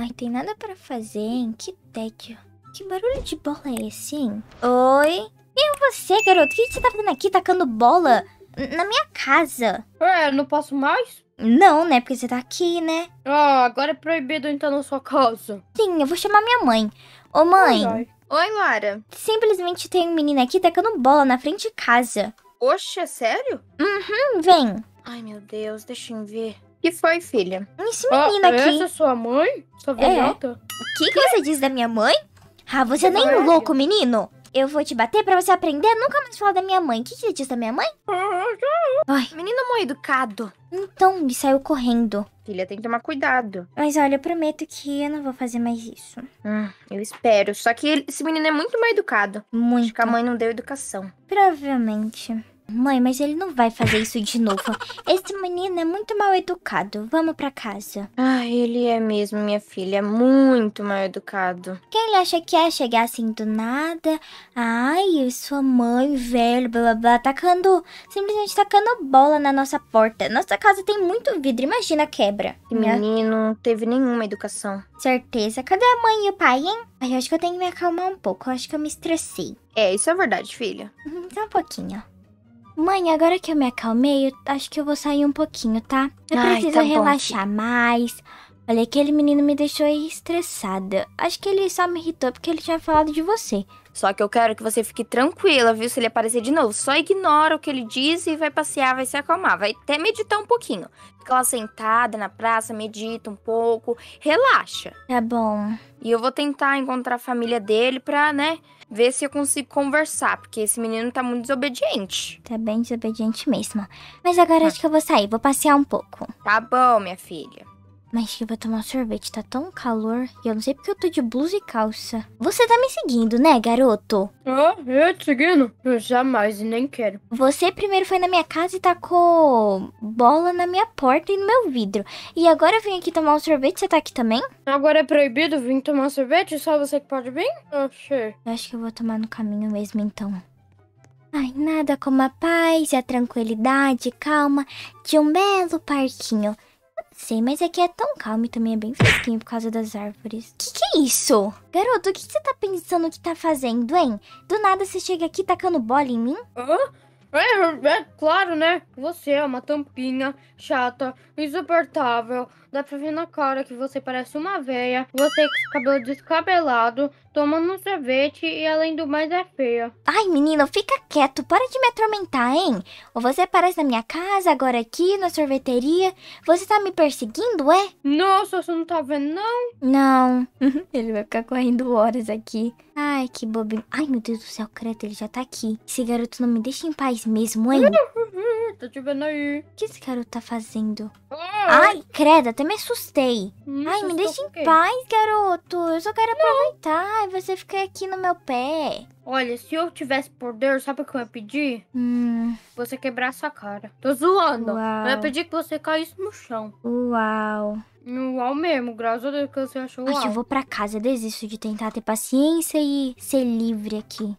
Ai, tem nada pra fazer, hein? Que tédio. Que barulho de bola é esse, hein? Oi? E é você, garoto? O que você tá fazendo aqui tacando bola na minha casa? É, não posso mais? Não, né? Porque você tá aqui, né? Ah, agora é proibido entrar na sua casa. Sim, eu vou chamar minha mãe. Ô, mãe. Oi, Oi Lara. Simplesmente tem um menino aqui tacando bola na frente de casa. Oxe, é sério? Uhum, vem. Ai, meu Deus, deixa eu ver que foi, filha? Esse menino oh, aqui. Essa sua mãe? Sua é. velhota? O que, que, você diz da minha mãe? Ah, você é nem é. louco, menino. Eu vou te bater pra você aprender nunca mais falar da minha mãe. O que, que você diz da minha mãe? Ah, Ai. Menino mal educado. Então, ele saiu correndo. Filha, tem que tomar cuidado. Mas olha, eu prometo que eu não vou fazer mais isso. Hum, eu espero. Só que esse menino é muito mal educado. Muito. Acho que a mãe não deu educação. Provavelmente. Mãe, mas ele não vai fazer isso de novo. Esse menino é muito mal educado. Vamos para casa. Ah, ele é mesmo, minha filha. Muito mal educado. Quem ele acha que é chegar assim do nada? Ai, sua mãe, velho, blá blá blá, tacando. Simplesmente tacando bola na nossa porta. Nossa casa tem muito vidro, imagina a quebra. Esse menino não teve nenhuma educação. Certeza. Cadê a mãe e o pai, hein? Ai, eu acho que eu tenho que me acalmar um pouco. Eu acho que eu me estressei. É, isso é verdade, filha. Uhum, só um pouquinho. Mãe, agora que eu me acalmei, eu acho que eu vou sair um pouquinho, tá? Eu Ai, preciso tá relaxar bom. mais. Olha, aquele menino me deixou estressada. Acho que ele só me irritou porque ele tinha falado de você. Só que eu quero que você fique tranquila, viu? Se ele aparecer de novo, só ignora o que ele diz e vai passear, vai se acalmar, vai até meditar um pouquinho. Fica lá sentada na praça, medita um pouco, relaxa. Tá bom. E eu vou tentar encontrar a família dele pra, né, ver se eu consigo conversar, porque esse menino tá muito desobediente. Tá bem desobediente mesmo. Mas agora ah. acho que eu vou sair, vou passear um pouco. Tá bom, minha filha. Mas que vou tomar sorvete, tá tão calor. E eu não sei porque eu tô de blusa e calça. Você tá me seguindo, né, garoto? Ah, eu te seguindo? Eu jamais, e nem quero. Você primeiro foi na minha casa e tacou bola na minha porta e no meu vidro. E agora eu vim aqui tomar um sorvete, você tá aqui também? Agora é proibido vir tomar sorvete? Só você que pode vir? Achei. Eu acho que eu vou tomar no caminho mesmo, então. Ai, nada como a paz e a tranquilidade calma de um belo parquinho. Sei, mas aqui é, é tão calmo e também é bem fresquinho por causa das árvores. Que que é isso? Garoto, o que você tá pensando que tá fazendo, hein? Do nada você chega aqui tacando bola em mim? Hã? É, é, é claro, né? Você é uma tampinha chata, insuportável, Dá pra ver na cara que você parece uma velha, você com cabelo descabelado, tomando um sorvete e além do mais é feia. Ai, menino, fica quieto, para de me atormentar, hein? Ou você aparece na minha casa, agora aqui, na sorveteria. Você tá me perseguindo, é? Nossa, você não tá vendo, não? Não. ele vai ficar correndo horas aqui. Ai, que bobinho. Ai, meu Deus do céu, credo, ele já tá aqui. Esse garoto não me deixa em paz mesmo, hein? Tô te vendo aí. O que esse garoto tá fazendo? Ah. Ai, Ai até me assustei. Hum, Ai, me deixa em paz, garoto. Eu só quero aproveitar e você ficar aqui no meu pé. Olha, se eu tivesse poder, sabe o que eu ia pedir? Hum. Você quebrar sua cara. Tô zoando. Uau. Eu ia pedir que você caísse no chão. Uau. uau mesmo, graças a Deus que você achou uau. Acho que eu vou pra casa, desisto de tentar ter paciência e ser livre aqui.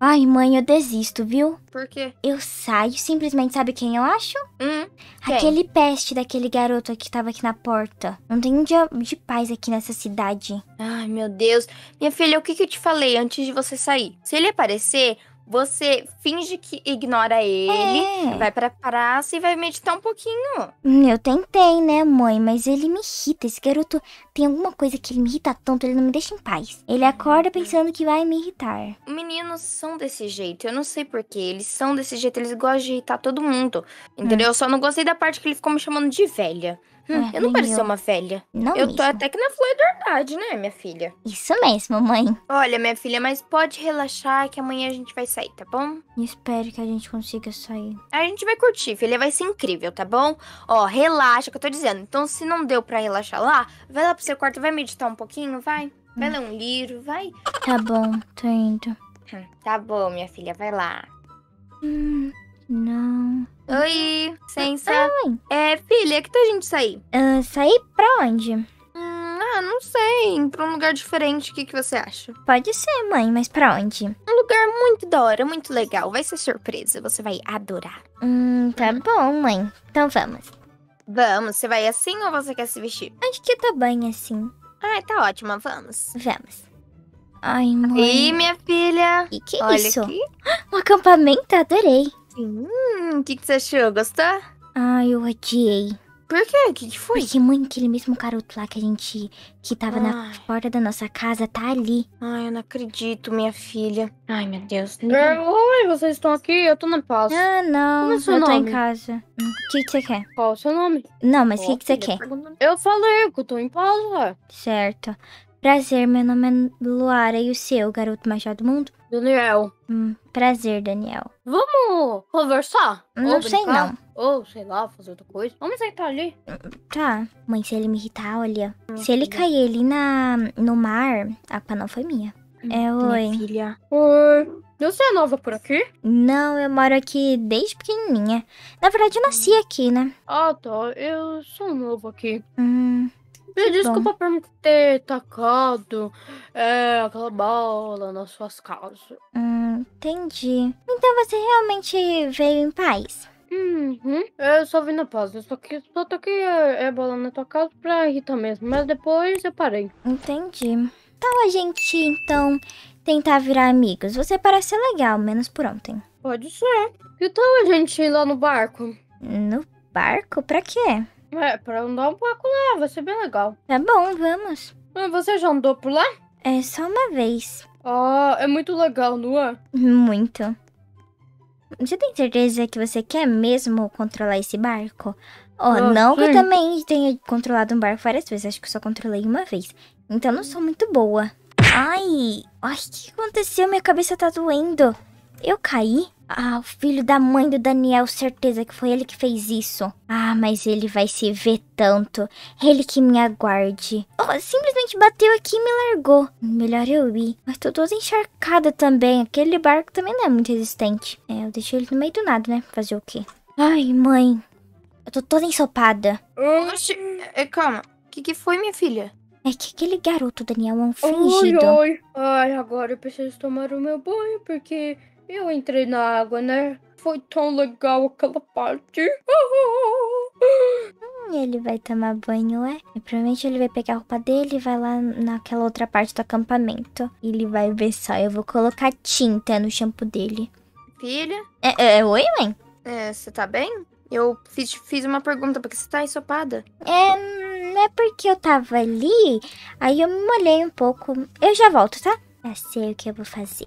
Ai, mãe, eu desisto, viu? Por quê? Eu saio, simplesmente sabe quem eu acho? Hum, Aquele peste daquele garoto que tava aqui na porta. Não tem um dia de paz aqui nessa cidade. Ai, meu Deus. Minha filha, o que, que eu te falei antes de você sair? Se ele aparecer, você finge que ignora ele, é. vai pra praça e vai meditar um pouquinho. Hum, eu tentei, né, mãe? Mas ele me irrita. Esse garoto tem alguma coisa que ele me irrita tanto, ele não me deixa em paz. Ele acorda pensando que vai me irritar. Meninos são desse jeito. Eu não sei porquê. Eles são desse jeito. Eles gostam de irritar todo mundo. Entendeu? Hum. Eu só não gostei da parte que ele ficou me chamando de velha. Hum, ah, eu não parecia eu. uma velha. Não Eu mesmo. tô até que na flor da idade, né, minha filha? Isso mesmo, mãe. Olha, minha filha, mas pode relaxar que amanhã a gente vai sair, tá bom? espero que a gente consiga sair. A gente vai curtir, filha. Vai ser incrível, tá bom? Ó, relaxa é que eu tô dizendo. Então, se não deu pra relaxar lá, vai lá pro seu quarto, vai meditar um pouquinho, vai. Hum. Vai ler um livro, vai. Tá bom, tô indo. Hum, tá bom, minha filha, vai lá. Hum... Não. Oi, sensa. Oi. É, filha, que tal a gente sair? Uh, sair pra onde? Hum, ah, não sei. Pra um lugar diferente, o que, que você acha? Pode ser, mãe, mas pra onde? Um lugar muito da hora, muito legal. Vai ser surpresa, você vai adorar. Hum, tá bom, mãe. Então vamos. Vamos, você vai assim ou você quer se vestir? Acho que tá bem assim. Ah, tá ótima, vamos. Vamos. Ai, mãe. E minha filha? E que Olha isso? Aqui. Um acampamento, adorei assim, hum, o que, que você achou? Gostou? Ah, eu odiei. Por quê? O que, que foi? Porque, mãe, aquele mesmo garoto lá que a gente. que tava Ai. na ah. porta da nossa casa tá ali. Ai, eu não acredito, minha filha. Ai, meu Deus. Oi, vocês estão aqui? Eu tô na pausa Ah, não. Como é seu eu nome? tô em casa. Hum, o que, que você quer? Qual é o seu nome? Não, mas o que, que você quer? Eu falei que eu tô em pausa. Certo. Prazer, meu nome é Luara e o seu, garoto mais do mundo? Daniel. Hum, prazer, Daniel. Vamos conversar? Não Ou sei brincar? não. Ou, sei lá, fazer outra coisa. Vamos sair ali. Tá. Mãe, se ele me irritar, olha. Hum, se ele filha. cair ali na, no mar, a culpa não foi minha. Hum, é, oi. Minha filha. Oi. Você é nova por aqui? Não, eu moro aqui desde pequenininha. Na verdade, eu nasci aqui, né? Ah, tá. Eu sou novo aqui. Hum. Me desculpa bom. por ter tacado é, aquela bola nas suas casas. Hum Entendi. Então você realmente veio em paz? Uhum. Eu só vim na paz. Eu só, que, só toquei a, é, é bola na tua casa pra irritar mesmo. Mas depois eu parei. Entendi. Então a gente, então, tentar virar amigos. Você parece legal, menos por ontem. Pode ser. Então a gente ir lá no barco? No barco? Pra quê? É, pra andar um pouco lá. Vai ser bem legal. Tá bom, vamos. Ah, você já andou por lá? É, só uma vez. Ah, é muito legal, não é? Muito. Você tem certeza que você quer mesmo controlar esse barco? Oh, ah, não sim. que eu é. também tenha controlado um barco várias vezes. Acho que eu só controlei uma vez. Então não sou muito boa. Ai, ai, o que aconteceu? Minha cabeça tá doendo. Eu caí? Ah, o filho da mãe do Daniel, certeza que foi ele que fez isso. Ah, mas ele vai se ver tanto. Ele que me aguarde. Oh, simplesmente bateu aqui e me largou. Melhor eu ir. Mas tô toda encharcada também. Aquele barco também não é muito resistente. É, eu deixei ele no meio do nada, né? Fazer o quê? Ai, mãe. Eu tô toda ensopada. Oxi, é, calma. O que, que foi, minha filha? É que aquele garoto, Daniel, é um fingido. Oi, oi. Ai, agora eu preciso tomar o meu banho, porque eu entrei na água, né? Foi tão legal aquela parte. Hum, ele vai tomar banho, é? E provavelmente ele vai pegar a roupa dele e vai lá naquela outra parte do acampamento. E ele vai ver só. Eu vou colocar tinta no shampoo dele. Filha? É, é, é, oi, mãe? É, você tá bem? Eu fiz, fiz uma pergunta, porque você tá ensopada? É, não é porque eu tava ali, aí eu me molhei um pouco. Eu já volto, tá? Já sei o que eu vou fazer.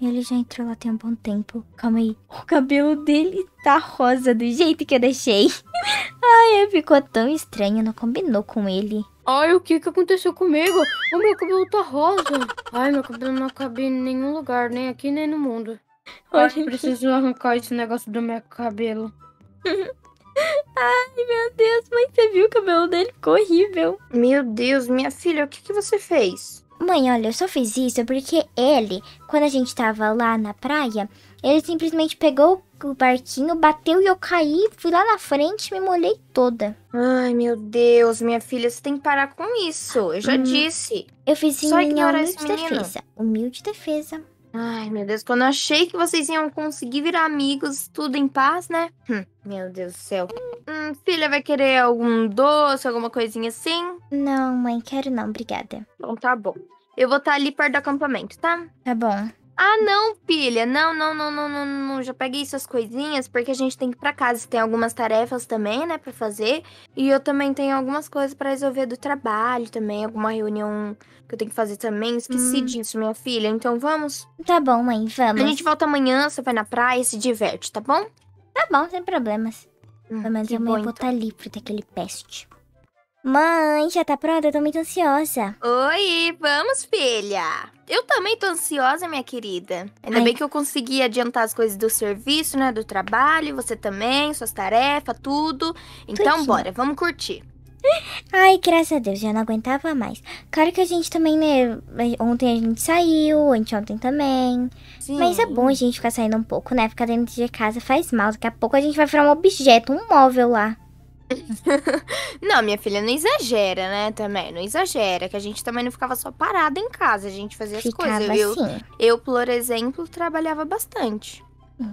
E ele já entrou lá tem um bom tempo. Calma aí. O cabelo dele tá rosa do jeito que eu deixei. Ai, ficou tão estranho, não combinou com ele. Ai, o que que aconteceu comigo? O meu cabelo tá rosa. Ai, meu cabelo não cabe em nenhum lugar, nem aqui, nem no mundo. Ai, preciso arrancar esse negócio do meu cabelo. Ai, meu Deus, mãe, você viu o cabelo dele? Ficou horrível. Meu Deus, minha filha, o que, que você fez? Mãe, olha, eu só fiz isso porque ele, quando a gente tava lá na praia, ele simplesmente pegou o barquinho, bateu e eu caí, fui lá na frente me molhei toda. Ai, meu Deus, minha filha, você tem que parar com isso. Eu já hum, disse. Eu fiz em só minha humilde defesa. Humilde defesa. Ai, meu Deus, quando eu achei que vocês iam conseguir virar amigos, tudo em paz, né? Hum, meu Deus do céu. Hum, filha, vai querer algum doce, alguma coisinha assim? Não, mãe, quero não, obrigada. Bom, então tá bom. Eu vou estar tá ali perto do acampamento, tá? Tá bom. Ah, não, pilha. Não, não, não, não, não, não. Já peguei suas coisinhas, porque a gente tem que ir pra casa. Tem algumas tarefas também, né, pra fazer. E eu também tenho algumas coisas para resolver do trabalho também. Alguma reunião que eu tenho que fazer também. Esqueci hum. disso, minha filha. Então vamos. Tá bom, mãe, vamos. A gente volta amanhã, você vai na praia, se diverte, tá bom? Tá bom, sem problemas. Hum, Pelo eu vou então. botar tá ali pra ter aquele peste. Mãe, já tá pronta? Eu tô muito ansiosa. Oi, vamos, filha. Eu também tô ansiosa, minha querida. Ainda Ai. bem que eu consegui adiantar as coisas do serviço, né? Do trabalho, você também, suas tarefas, tudo. Então, Tudinho. bora, vamos curtir. Ai, graças a Deus, já não aguentava mais. Claro que a gente também, né? Ontem a gente saiu, anteontem também. Sim. Mas é bom a gente ficar saindo um pouco, né? Ficar dentro de casa faz mal. Daqui a pouco a gente vai virar um objeto, um móvel lá. não, minha filha, não exagera, né? Também, não exagera. Que a gente também não ficava só parada em casa, a gente fazia ficava as coisas. Assim. Eu, eu, por exemplo, trabalhava bastante.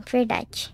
Verdade.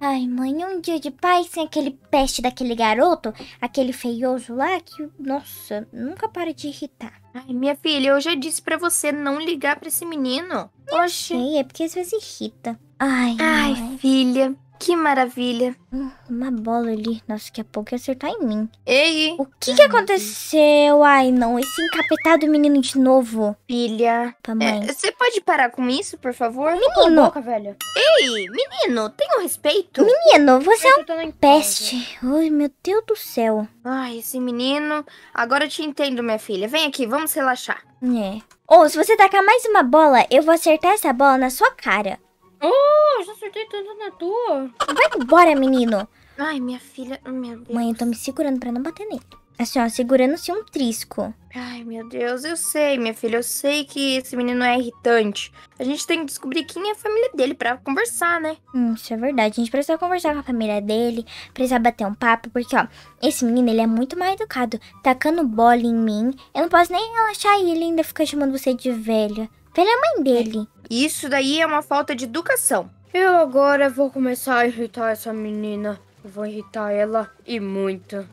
Ai, mãe, um dia de paz sem aquele peste daquele garoto, aquele feioso lá que, nossa, nunca para de irritar. Ai, minha filha, eu já disse para você não ligar para esse menino. Oxe. Sei, é porque às vezes irrita. Ai, Ai mãe. filha, que maravilha. Hum, uma bola ali. Nossa, daqui a pouco ia acertar em mim. Ei! O que que aconteceu? Ai, não. Esse encapetado menino de novo. Filha. Papai. É, você é, pode parar com isso, por favor? Menino. Boca, velho. Ei, menino. Tenha um respeito. Menino, você é um peste. Ai, meu Deus do céu. Ai, esse menino... Agora eu te entendo, minha filha. Vem aqui, vamos relaxar. É. Ou, oh, se você tacar mais uma bola, eu vou acertar essa bola na sua cara. Oh, já acertei tudo na tua. Vai embora, menino. Ai, minha filha. Meu Deus. Mãe, eu tô me segurando pra não bater nele. Assim, ó, segurando-se um trisco. Ai, meu Deus, eu sei, minha filha. Eu sei que esse menino é irritante. A gente tem que descobrir quem é a família dele pra conversar, né? Hum, isso é verdade. A gente precisa conversar com a família dele, precisa bater um papo, porque, ó, esse menino, ele é muito mal educado. Tacando bola em mim. Eu não posso nem relaxar ele, ainda fica chamando você de velha pela mãe dele. Isso daí é uma falta de educação. Eu agora vou começar a irritar essa menina. vou irritar ela e muito.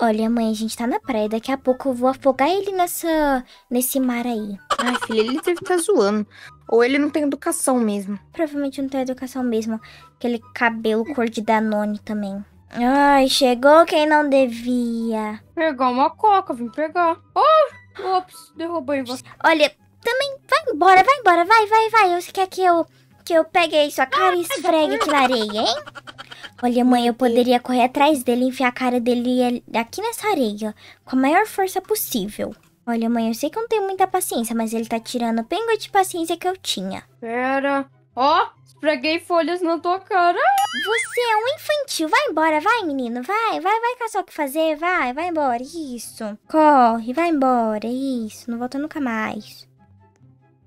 Olha, mãe, a gente tá na praia. Daqui a pouco eu vou afogar ele nessa, nesse mar aí. Ai, filha, ele deve estar tá zoando. Ou ele não tem educação mesmo. Provavelmente não tem educação mesmo. Aquele cabelo cor de Danone também. Ai, chegou quem não devia. Pegar uma coca, vim pegar. Oh! Ops, derrubei você. Olha, também vai embora, vai embora, vai, vai, vai. Você quer que eu, que eu pegue aí sua cara e ah, tá esfregue na areia, hein? Olha, mãe, eu poderia correr atrás dele e enfiar a cara dele aqui nessa areia, com a maior força possível. Olha, mãe, eu sei que eu não tenho muita paciência, mas ele tá tirando o pingo de paciência que eu tinha. Pera. Ó, oh, esfreguei folhas na tua cara. Você é um infantil. Vai embora, vai, menino. Vai, vai, vai caçar o que fazer. Vai, vai embora. Isso. Corre, vai embora. Isso. Não volta nunca mais.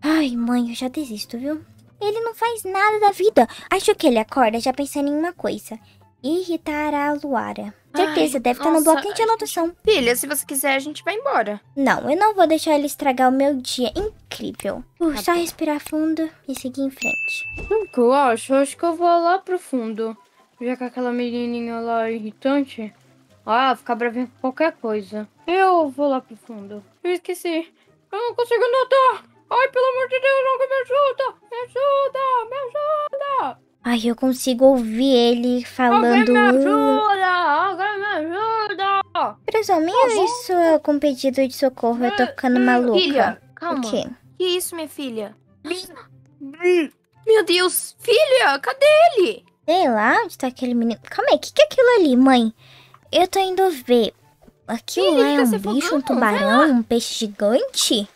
Ai, mãe, eu já desisto, viu? Ele não faz nada da vida. Acho que ele acorda já pensando em uma coisa. Irritar a Luara. Certeza, Ai, deve nossa. estar no bloquinho de anotação. Filha, se você quiser, a gente vai embora. Não, eu não vou deixar ele estragar o meu dia incrível. Por tá só respirar fundo e seguir em frente. Eu acho, acho que eu vou lá pro fundo. Já com aquela menininha lá é irritante. Ah, ficar bravinha com qualquer coisa. Eu vou lá pro fundo. Eu esqueci. Eu não consigo notar. Ai, pelo amor de Deus, alguém me ajuda! Me ajuda! Me ajuda! Ai, eu consigo ouvir ele falando. Alguém me ajuda! Alguém me ajuda! Presumindo tá isso com pedido de socorro, eu tô eh, ficando eh, maluca. Filha, calma. O quê? Que isso, minha filha? Meu Deus, filha, cadê ele? Sei lá onde tá aquele menino. Calma aí, o que, que é aquilo ali, mãe? Eu tô indo ver. Aquilo Ih, lá é tá um bicho, fogando, um tubarão, um peixe gigante?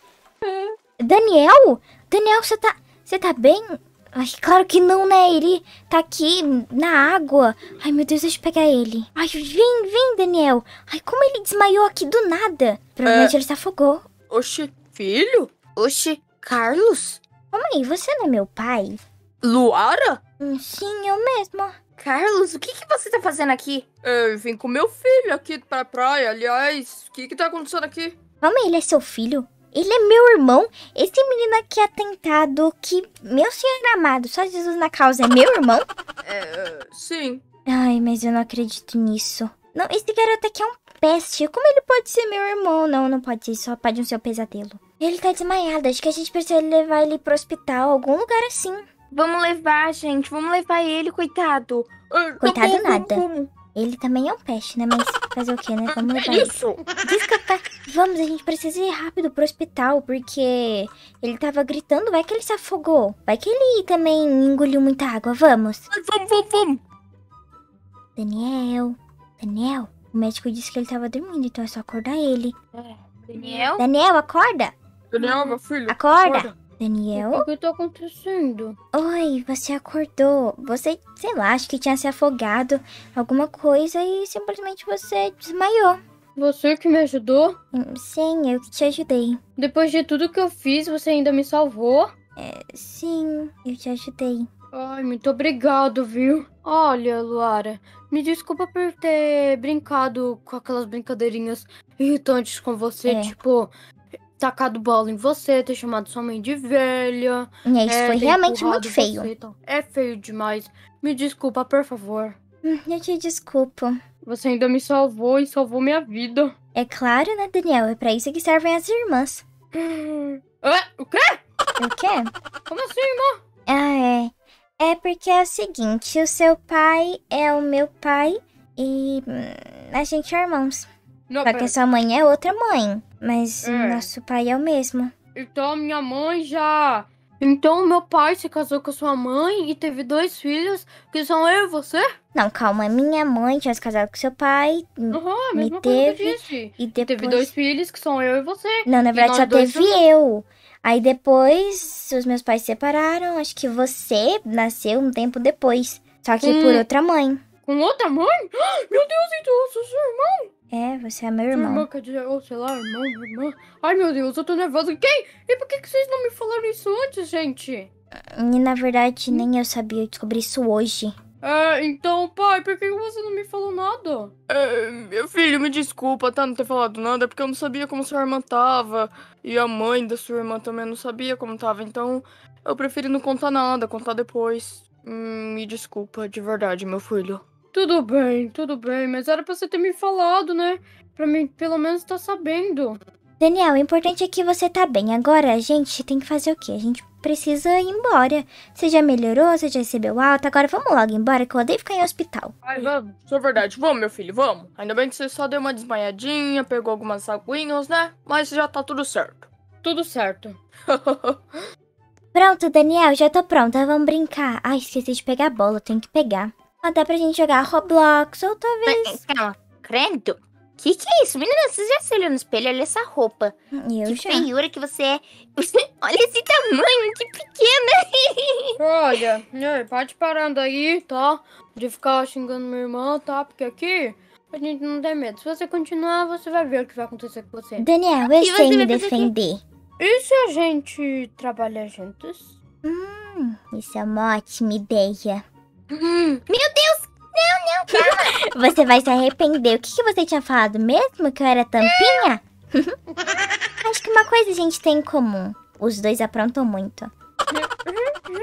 É. Daniel? Daniel, você tá. Você tá bem? Ai, claro que não, né? Ele tá aqui na água. Ai, meu Deus, deixa eu pegar ele. Ai, vem, vem, Daniel. Ai, como ele desmaiou aqui do nada. Provavelmente é... ele se afogou. Oxi, filho? Oxi, Carlos? Ô, mãe, você não é meu pai? Luara? Hum, sim, eu mesma. Carlos, o que, que você tá fazendo aqui? Eu vim com meu filho aqui pra praia. Aliás, o que que tá acontecendo aqui? Mamãe, ele é seu filho? Ele é meu irmão. Esse menino aqui atentado que. Meu senhor amado, só Jesus na causa é meu irmão? É, sim. Ai, mas eu não acredito nisso. Não, esse garoto aqui é um peste. Como ele pode ser meu irmão? Não, não pode ser. Só pode um seu pesadelo. Ele tá desmaiado. Acho que a gente precisa levar ele pro hospital, algum lugar assim. Vamos levar, gente. Vamos levar ele, coitado. Ah, coitado tá nada. como? Ele também é um peste, né? Mas fazer o quê, né? Vamos levar Isso! Descapar. Vamos, a gente precisa ir rápido pro hospital, porque ele tava gritando, vai que ele se afogou. Vai que ele também engoliu muita água, vamos. Vamos, vamos, vamos. Daniel, Daniel, o médico disse que ele tava dormindo, então é só acordar ele. É, Daniel? Daniel, acorda. Daniel, meu filho. acorda. acorda. Daniel? O que tá acontecendo? Oi, você acordou. Você, sei lá, acho que tinha se afogado, alguma coisa, e simplesmente você desmaiou. Você que me ajudou? Hum, sim, eu que te ajudei. Depois de tudo que eu fiz, você ainda me salvou? É, sim, eu te ajudei. Ai, muito obrigado, viu? Olha, Luara, me desculpa por ter brincado com aquelas brincadeirinhas irritantes com você, é. tipo, tacado bola em você, ter chamado sua mãe de velha. E isso é, foi realmente muito feio. Você, então. É feio demais. Me desculpa, por favor. Hum, eu te desculpo. Você ainda me salvou e salvou minha vida. É claro, né, Daniel? É para isso que servem as irmãs. Hum. o quê? O quê? Como assim, irmã? Ah, é. É porque é o seguinte: o seu pai é o meu pai e hum, a gente é irmãos. Não, Só que essa mãe é outra mãe. Mas é. nosso pai é o mesmo. Então minha mãe já. Então meu pai se casou com sua mãe e teve dois filhos, que são eu e você? Não, calma, minha mãe tinha se casado com seu pai. Uhum, mesma me teve, que eu disse. E depois... Teve dois filhos, que são eu e você. Não, na verdade só teve somos... eu. Aí depois os meus pais se separaram. Acho que você nasceu um tempo depois. Só que hum. por outra mãe. Com outra mãe? Meu Deus, então eu sou seu irmão? É, você é meu irmão. irmã quer dizer, ou sei lá, irmão, irmã. Ai, meu Deus, eu tô nervosa. Quem? E por que, que vocês não me falaram isso antes, gente? E, na verdade, nem eu sabia. Eu descobri isso hoje. É, então, pai, por que você não me falou nada? É, meu filho, me desculpa, tá? Não ter falado nada, porque eu não sabia como sua irmã tava. E a mãe da sua irmã também não sabia como tava. Então, eu preferi não contar nada, contar depois. Hum, me desculpa, de verdade, meu filho. Tudo bem, tudo bem, mas era pra você ter me falado, né? Pra mim, pelo menos, estar tá sabendo. Daniel, o importante é que você tá bem. Agora a gente tem que fazer o quê? A gente precisa ir embora. Você já melhorou, você já recebeu alta, agora vamos logo embora, que eu odeio ficar em hospital. Ai, vamos, isso é verdade. Vamos, meu filho, vamos. Ainda bem que você só deu uma desmaiadinha, pegou algumas aguinhas, né? Mas já tá tudo certo. Tudo certo. Pronto, Daniel, já tô pronta. Vamos brincar. Ai, esqueci de pegar a bola, tenho que pegar. Ah, dá pra gente jogar Roblox ou talvez. Calma, então, credo? Que que é isso? Menina, você já se olhou no espelho? Olha essa roupa. Hum, eu que já. feiura que você é. olha esse tamanho, que pequena. olha, pode parando aí, tá? De ficar xingando minha irmã, tá? Porque aqui a gente não tem medo. Se você continuar, você vai ver o que vai acontecer com você. Daniel, eu sei me defender. Que... E se a gente trabalhar juntos? Hum, isso é uma ótima ideia meu Deus! Não, não, calma! você vai se arrepender. O que, que você tinha falado mesmo? Que eu era tampinha? Acho que uma coisa a gente tem em comum. Os dois aprontam muito. meu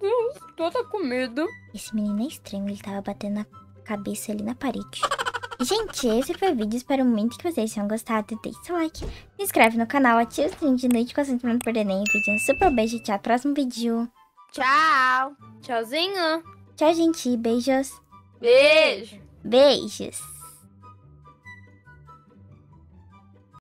Deus, toda tá com medo. Esse menino é estranho, ele tava batendo a cabeça ali na parede. Gente, esse foi o vídeo. Espero muito que vocês tenham gostado. Deixe seu like, se inscreve no canal, ativa o sininho de noite com para não perder nenhum vídeo. Um super beijo e até o próximo vídeo. Tchau. Tchauzinho. Tchau, gente. Beijos. Beijo. Beijos.